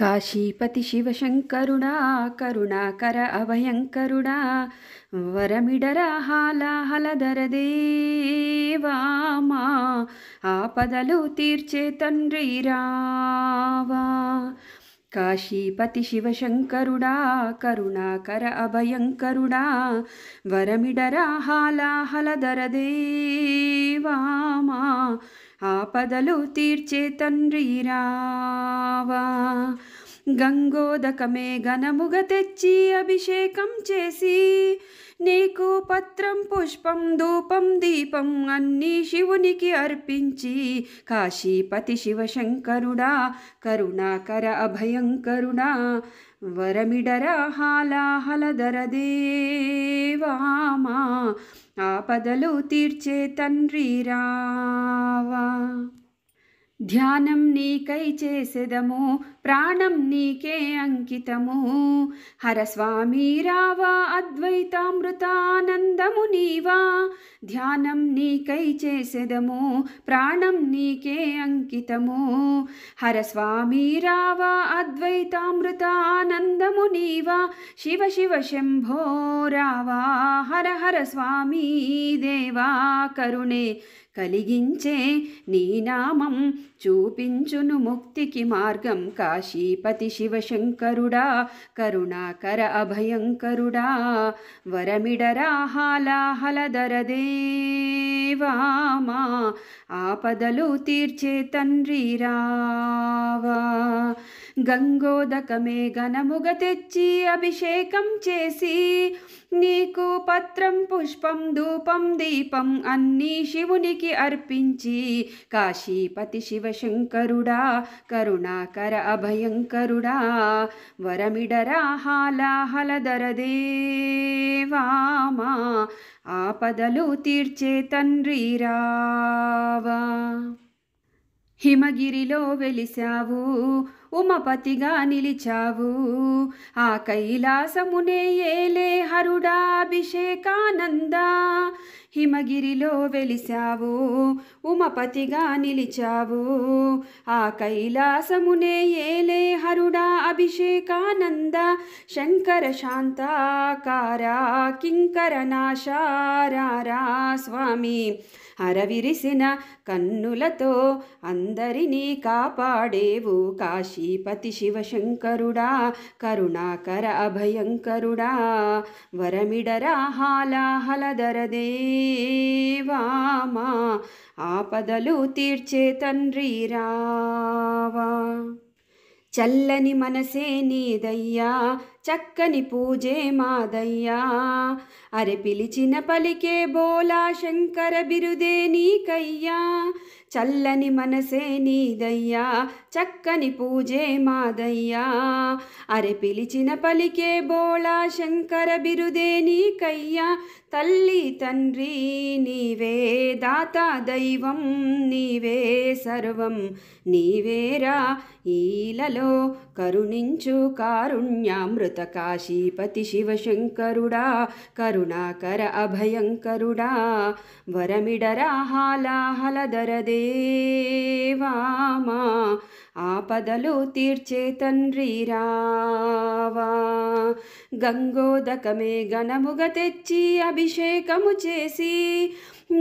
కాశీపతి శివశంకరుడా కరుణాకర అభయంకరుడా దేవామా ఆపదలు తీర్చే తండ్రి రావా కాశీపతి శివశంకరుడా కరుణాకర అభయంకరుడా వరమిడరా దేవామా ఆపదలు తీర్చే తండ్రి రావా గంగోదకమే ఘనముగ తెచ్చి అభిషేకం చేసి నీకు పత్రం పుష్పం ధూపం దీపం అన్నీ శివునికి అర్పించి కాశీపతి శివశంకరుడా కరుణాకర అభయంకరుడా వరమిడరా దేవామా ఆపదలు తీర్చే తండ్రి రావా ध्यानं नीकै चेसेदमु प्राणं नीके अङ्कितमु हरस्वामी रावा अद्वैतामृतानन्दमुनिवा ध्यानं नीकै चेसेदमु प्राणं नीके अङ्कितमु हरस्वामी रावा अद्वैतामृतानन्दमुनिवा शिव शिव शम्भो रावा हर हर स्वामी देवा करुणे కలిగించే నీ నామం చూపించును ముక్తికి మార్గం కాశీపతి శివశంకరుడా కరుణాకర అభయంకరుడా దరదేవామా ఆపదలు తీర్చే తండ్రి రావా గంగోదకమే ఘనముగ తెచ్చి అభిషేకం చేసి నీకు పత్రం పుష్పం ధూపం దీపం అన్నీ శివునికి అర్పించి కాశీపతి శివశంకరుడా కరుణాకర అభయంకరుడా వరమిడరాహాలాహలదరదేవామా ఆపదలు తీర్చే తండ్రి రావా హిమగిరిలో వెలిశావు ఉమపతిగా నిలిచావు ఆ కైలాసమునే ఏలే హరుడాభిషేకానంద హిమగిరిలో వెలిశావు ఉమపతిగా నిలిచావు ఆ కైలాసమునే ఏలే హరుడా అభిషేకానంద శంకర శాంతాకార కింకర నాశారారా స్వామి అరవిరిసిన కన్నులతో అందరినీ కాపాడేవు కాశీ కాశీపతి శివశంకరుడా కరుణాకర అభయంకరుడా వరమిడరాహాలాహలదరదేవామా ఆపదలు తీర్చే తండ్రి రావా చల్లని మనసే నీదయ్యా చక్కని పూజే మాదయ్యా అరె పిలిచిన పలికే బోలా శంకర బిరుదే నీకయ్యా చల్లని మనసే నీదయ్యా చక్కని పూజే మాదయ్యా అరె పిలిచిన పలికే బోళా శంకర బిరుదే నీకయ్యా తల్లి తండ్రి నీవే దాత దైవం నీవే సర్వం నీవేరా ఈలలో కరుణించు కారుణ్యామృత కాశీపతి శివశంకరుడా కరుణాకర అభయంకరుడా వరమిడరాహాలాహలదరదేవామా ఆపదలు తీర్చే తండ్రి రావా గంగోదకమే గణముగ తెచ్చి అభిషేకము చేసి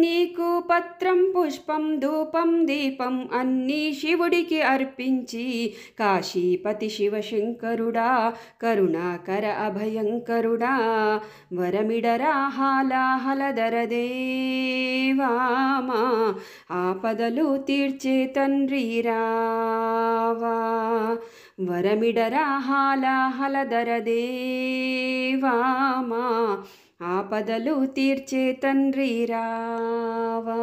నీకు పత్రం పుష్పం ధూపం దీపం అన్నీ శివుడికి అర్పించి కాశీపతి శివశంకరుడా కరుణాకర అభయంకరుడా వరమిడరాహాలాహలదరదేవామా ఆపదలు తీర్చే తండ్రి రావా వరమిడరాహాలాహలదరదేవామా ఆపదలు తీర్చే తండ్రి రావా